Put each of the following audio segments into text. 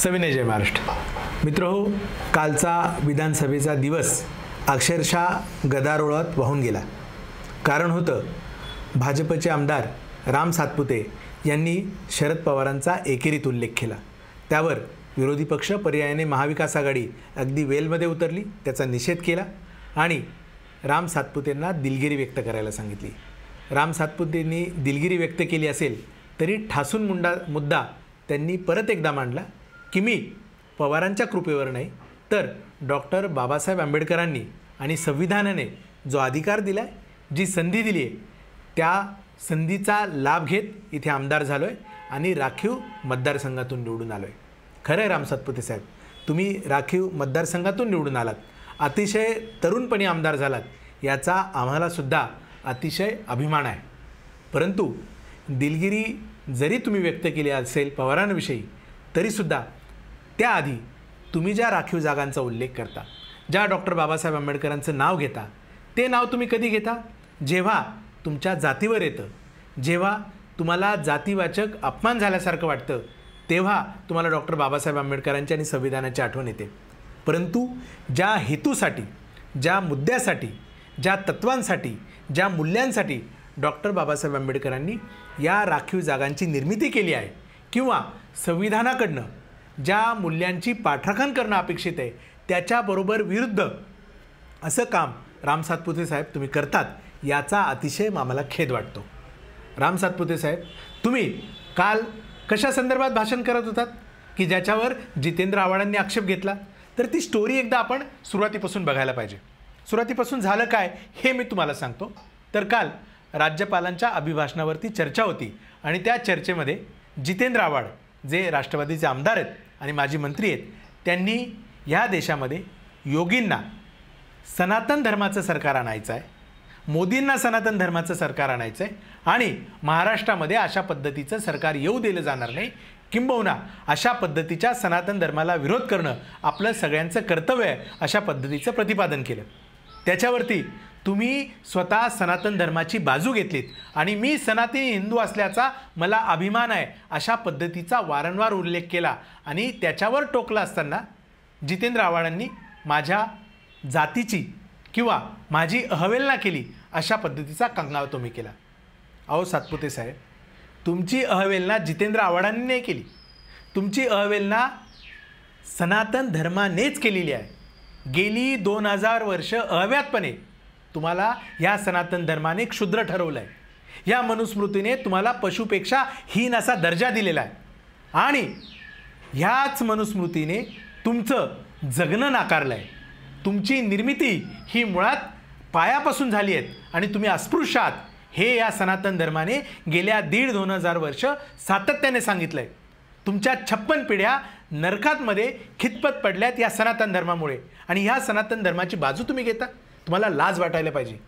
सविनय जय महाराष्ट्र मित्र हो कालचा विधानसभेचा दिवस अक्षरशः गदारोळात वाहून गेला कारण होतं भाजपचे आमदार राम सातपुते यांनी शरद पवारांचा एकेरीत उल्लेख केला त्यावर विरोधी पक्ष पर्यायाने महाविकास आघाडी अगदी वेलमध्ये उतरली त्याचा निषेध केला आणि राम सातपुतेंना दिलगिरी व्यक्त करायला सांगितली राम सातपुतेंनी दिलगिरी व्यक्त केली असेल तरी ठासून मुंडा मुद्दा त्यांनी परत एकदा मांडला की मी पवारांच्या कृपेवर नाही तर डॉक्टर बाबासाहेब आंबेडकरांनी आणि संविधानाने जो अधिकार दिला आहे जी संधी दिली आहे त्या संधीचा लाभ घेत इथे आमदार झालो आहे आणि राखीव मतदारसंघातून निवडून आलो आहे खरं आहे राम सातपुते साहेब तुम्ही राखीव मतदारसंघातून निवडून आलात अतिशय तरुणपणी आमदार झालात याचा आम्हालासुद्धा अतिशय अभिमान आहे परंतु दिलगिरी जरी तुम्ही व्यक्त केली असेल पवारांविषयी तरीसुद्धा त्याआधी तुम्ही ज्या राखीव जागांचा उल्लेख करता ज्या डॉक्टर बाबासाहेब आंबेडकरांचं नाव घेता ते नाव तुम्ही कधी घेता जेव्हा तुमच्या जातीवर येतं जेव्हा तुम्हाला जातीवाचक अपमान झाल्यासारखं वाटतं तेव्हा तुम्हाला डॉक्टर बाबासाहेब आंबेडकरांची आणि संविधानाची आठवण येते परंतु ज्या हेतूसाठी ज्या मुद्द्यासाठी ज्या तत्वांसाठी ज्या मूल्यांसाठी डॉक्टर बाबासाहेब आंबेडकरांनी या राखीव जागांची निर्मिती केली आहे किंवा संविधानाकडनं ज्या मूल्यांची पाठराखण करणं अपेक्षित आहे त्याच्याबरोबर विरुद्ध असं काम राम सातपुते साहेब तुम्ही करतात याचा अतिशय आम्हाला खेद वाटतो राम सातपुते साहेब तुम्ही काल कशा संदर्भात भाषण करत होतात की ज्याच्यावर जितेंद्र आव्हाडांनी आक्षेप घेतला तर ती स्टोरी एकदा आपण सुरुवातीपासून बघायला पाहिजे सुरुवातीपासून झालं काय हे मी तुम्हाला सांगतो तर काल राज्यपालांच्या अभिभाषणावरती चर्चा होती आणि त्या चर्चेमध्ये जितेंद्र आव्हाड जे राष्ट्रवादीचे आमदार आहेत आणि माजी मंत्री आहेत त्यांनी ह्या देशामध्ये योगींना सनातन धर्माचं सरकार आणायचं आहे मोदींना सनातन धर्माचं सरकार आणायचं आहे आणि महाराष्ट्रामध्ये अशा पद्धतीचं सरकार येऊ दिलं जाणार नाही किंबहुना अशा पद्धतीच्या सनातन धर्माला विरोध करणं आपलं सगळ्यांचं कर्तव्य आहे अशा पद्धतीचं प्रतिपादन केलं त्याच्यावरती तुम्ही स्वतः सनातन धर्माची बाजू घेतलीत आणि मी सनातनी हिंदू असल्याचा मला अभिमान आहे अशा पद्धतीचा वारंवार उल्लेख केला आणि त्याच्यावर टोकला असताना जितेंद्र आव्हाडांनी माझ्या जातीची किंवा माझी अहवेलना केली अशा पद्धतीचा कंगाव तुम्ही केला अहो सातपुते साहेब तुमची अहवेलना जितेंद्र आव्हाडांनी नाही केली तुमची अहवेलना सनातन धर्मानेच केलेली आहे गेली दोन हजार वर्ष अहव्यातपणे तुम्हाला या सनातन धर्माने क्षुद्र ठरवलं आहे या मनुस्मृतीने तुम्हाला पशुपेक्षा हीन असा दर्जा दिलेला आहे आणि ह्याच मनुस्मृतीने तुमचं जगणं नाकारलं आहे तुमची निर्मिती ही मुळात पायापासून झाली आहेत आणि तुम्ही अस्पृश्य आहात हे या सनातन धर्माने गेल्या दीड दोन हजार वर्ष सातत्याने सांगितलं आहे तुमच्या छप्पन पिढ्या नरकातमध्ये खितपत पडल्यात या सनातन धर्मामुळे आणि ह्या सनातन धर्माची बाजू तुम्ही घेता तुम्हाला लाज वाटायला पाहिजे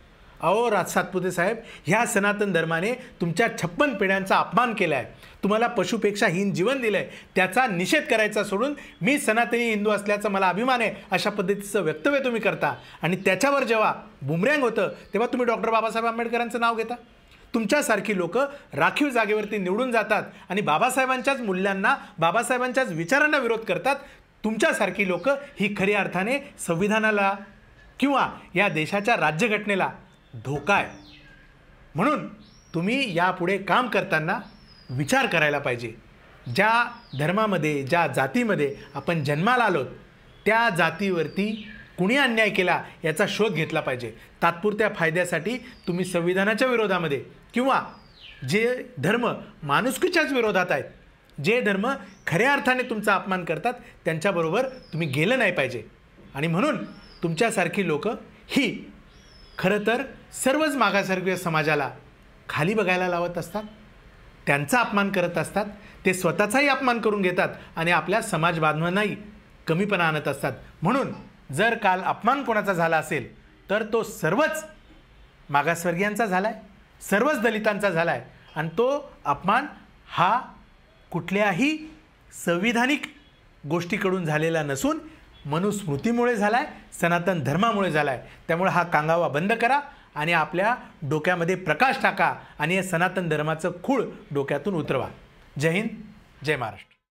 अहो राज सातपुते साहेब ह्या सनातन धर्माने तुमच्या छप्पन पिढ्यांचा अपमान केला आहे तुम्हाला पशुपेक्षा हीन जीवन दिलं आहे त्याचा निषेध करायचा सोडून मी सनातनी हिंदू असल्याचा मला अभिमान आहे अशा पद्धतीचं वक्तव्य तुम्ही करता आणि त्याच्यावर जेव्हा बुमरँग होतं तेव्हा तुम्ही डॉक्टर बाबासाहेब आंबेडकरांचं नाव घेता तुमच्यासारखी लोक राखीव जागेवरती निवडून जातात आणि बाबासाहेबांच्याच मूल्यांना बाबासाहेबांच्याच विचारांना विरोध करतात तुमच्यासारखी लोक ही खऱ्या अर्थाने संविधानाला किंवा या देशाच्या राज्यघटनेला धोका आहे म्हणून तुम्ही यापुढे काम करताना विचार करायला पाहिजे ज्या धर्मामध्ये ज्या जातीमध्ये आपण जन्माला आलो त्या जातीवरती कुणी अन्याय केला याचा शोध घेतला पाहिजे तात्पुरत्या फायद्यासाठी तुम्ही संविधानाच्या विरोधामध्ये किंवा जे धर्म माणुसकीच्याच विरोधात आहेत जे धर्म खऱ्या अर्थाने तुमचा अपमान करतात त्यांच्याबरोबर तुम्ही गेलं नाही पाहिजे आणि म्हणून तुमच्यासारखी लोक ही खरं तर सर्वच मागासवर्गीय समाजाला खाली बघायला लावत असतात त्यांचा अपमान करत असतात ते स्वतःचाही अपमान करून घेतात आणि आपल्या समाज बांधवांनाही कमीपणा आणत असतात म्हणून जर काल अपमान कोणाचा झाला असेल तर तो सर्वच मागासवर्गीयांचा झाला आहे सर्वच दलितांचा झाला आहे आणि तो अपमान हा कुठल्याही संविधानिक गोष्टीकडून झालेला नसून मनुस्मृतीमुळे झाला आहे सनातन धर्मामुळे झाला आहे त्यामुळे हा कांगावा बंद करा आणि आपल्या डोक्यामध्ये प्रकाश टाका आणि या सनातन धर्माचं खूळ डोक्यातून उतरवा जय हिंद जय महाराष्ट्र